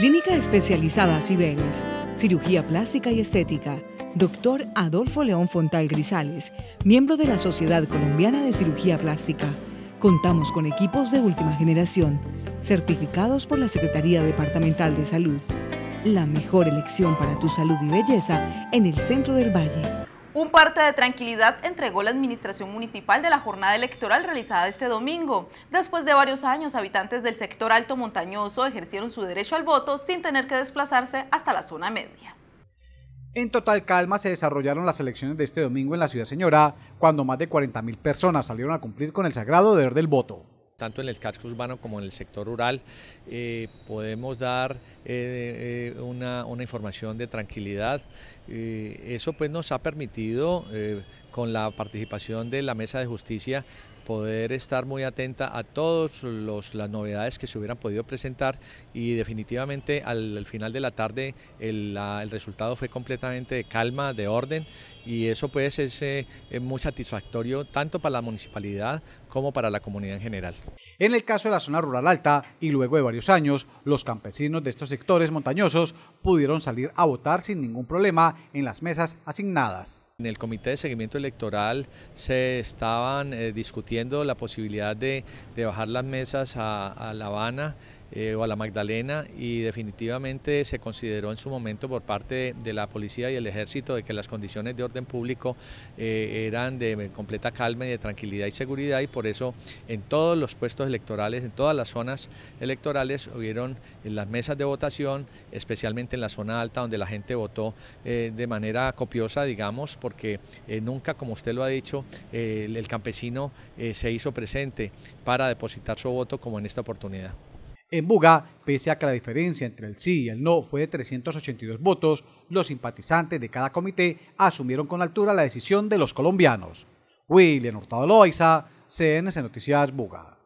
Clínica especializada Cibeles, cirugía plástica y estética. Doctor Adolfo León Fontal Grisales, miembro de la Sociedad Colombiana de Cirugía Plástica. Contamos con equipos de última generación, certificados por la Secretaría Departamental de Salud. La mejor elección para tu salud y belleza en el centro del Valle. Un parte de tranquilidad entregó la administración municipal de la jornada electoral realizada este domingo. Después de varios años, habitantes del sector alto montañoso ejercieron su derecho al voto sin tener que desplazarse hasta la zona media. En total calma se desarrollaron las elecciones de este domingo en la ciudad señora, cuando más de 40.000 personas salieron a cumplir con el sagrado deber del voto tanto en el casco urbano como en el sector rural, eh, podemos dar eh, eh, una, información de tranquilidad. eso pues nos ha permitido, con la participación de la Mesa de Justicia, poder estar muy atenta a todas las novedades que se hubieran podido presentar y definitivamente al, final de la tarde el, el, resultado fue completamente de calma, de orden y eso pues eh, es muy satisfactorio tanto para la municipalidad como para la comunidad en general. En el caso de la zona rural alta y luego de varios años, los campesinos de estos sectores montañosos pudieron salir a votar sin ningún problema en las mesas asignadas. En el Comité de Seguimiento Electoral se estaban eh, discutiendo la posibilidad de, bajar las mesas a, La Habana eh, o a La Magdalena y definitivamente se consideró en su momento por parte de, la policía y el ejército de que las condiciones de orden público eh, eran de completa calma y de tranquilidad y seguridad y por eso en todos los puestos electorales, en todas las zonas electorales hubieron las mesas de votación, especialmente en la zona alta donde la gente votó de manera copiosa, digamos, porque eh, nunca, como usted lo ha dicho, el, campesino eh, se hizo presente para depositar su voto como en esta oportunidad. En Buga, pese a que la diferencia entre el sí y el no fue de 382 votos, los simpatizantes de cada comité asumieron con altura la decisión de los colombianos. William Hurtado Loiza, CNC Noticias Buga.